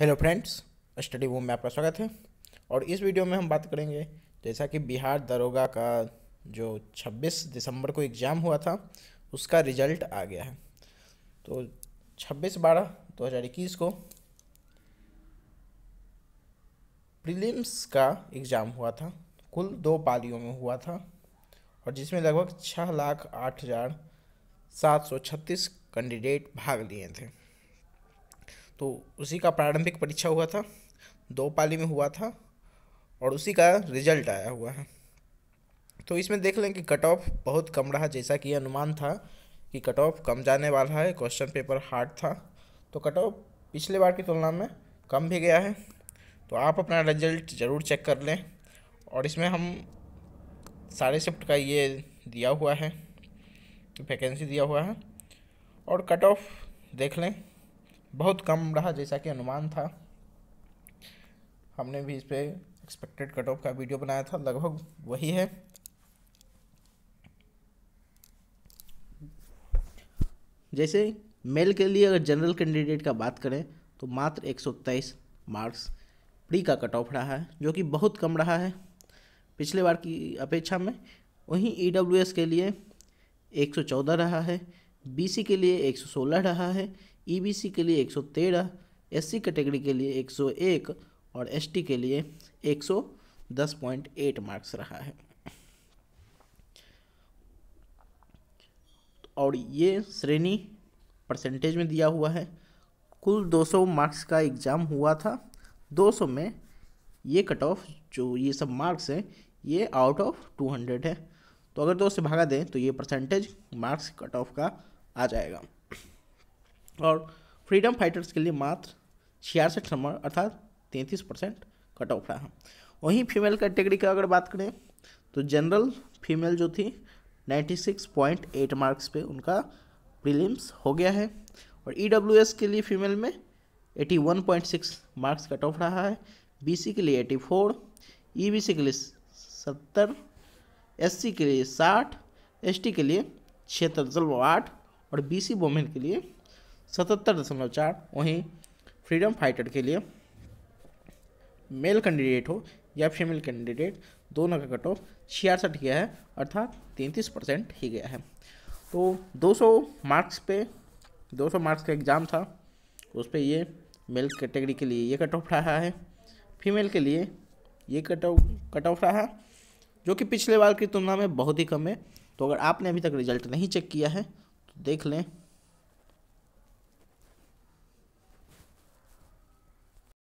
hello friends study वूम में आपका स्वागत है और इस वीडियो में हम बात करेंगे जैसा कि बिहार दरोगा का जो 26 दिसंबर को एग्ज़ाम हुआ था उसका रिजल्ट आ गया है तो 26 बारह 2021 को प्रीलिम्स का एग्ज़ाम हुआ था कुल दो पालियों में हुआ था और जिसमें लगभग छः लाख आठ हज़ार सात सौ छत्तीस कैंडिडेट भाग लिए थे तो उसी का प्रारंभिक परीक्षा हुआ था दो पाली में हुआ था और उसी का रिजल्ट आया हुआ है तो इसमें देख लें कि कट ऑफ बहुत कम रहा जैसा कि अनुमान था कि कट ऑफ कम जाने वाला है क्वेश्चन पेपर हार्ड था तो कट ऑफ पिछले बार की तुलना में कम भी गया है तो आप अपना रिजल्ट ज़रूर चेक कर लें और इसमें हम सारे शिफ्ट का ये दिया हुआ है वैकेंसी दिया हुआ है और कट ऑफ देख लें बहुत कम रहा जैसा कि अनुमान था हमने भी इस पर एक्सपेक्टेड कट ऑफ का वीडियो बनाया था लगभग वही है जैसे मेल के लिए अगर जनरल कैंडिडेट का बात करें तो मात्र एक मार्क्स प्री का कट ऑफ रहा है जो कि बहुत कम रहा है पिछले बार की अपेक्षा में वहीं ई e के लिए 114 रहा है बीसी के लिए 116 रहा है ईबीसी e के लिए 113, एससी कैटेगरी के लिए 101 और एसटी के लिए 110.8 मार्क्स रहा है और ये श्रेणी परसेंटेज में दिया हुआ है कुल 200 मार्क्स का एग्ज़ाम हुआ था 200 में ये कट ऑफ जो ये सब मार्क्स हैं ये आउट ऑफ 200 है तो अगर दो से भागा दें तो ये परसेंटेज मार्क्स कट ऑफ का आ जाएगा और फ्रीडम फाइटर्स के लिए मात्र छियासठ नंबर अर्थात तैंतीस परसेंट कट ऑफ रहा वहीं फीमेल कैटेगरी का अगर बात करें तो जनरल फीमेल जो थी 96.8 मार्क्स पे उनका प्रीलिम्स हो गया है और ई e के लिए फीमेल में 81.6 मार्क्स कट ऑफ रहा है बी के लिए 84, फोर e के लिए 70, एस के लिए 60, एस के लिए छिहत्तर दशमलव आठ और बी वोमेन के लिए सतहत्तर दशमलव चार वहीं फ्रीडम फाइटर के लिए मेल कैंडिडेट हो या फीमेल कैंडिडेट दोनों का कट ऑफ छियासठ गया है अर्थात तैंतीस परसेंट ही गया है तो 200 मार्क्स पे 200 मार्क्स का एग्ज़ाम था उस पर ये मेल कैटेगरी के लिए ये कट ऑफ रहा है फीमेल के लिए ये कट ऑफ कट ऑफ रहा है जो कि पिछले बार की तुलना में बहुत ही कम है तो अगर आपने अभी तक रिजल्ट नहीं चेक किया है तो देख लें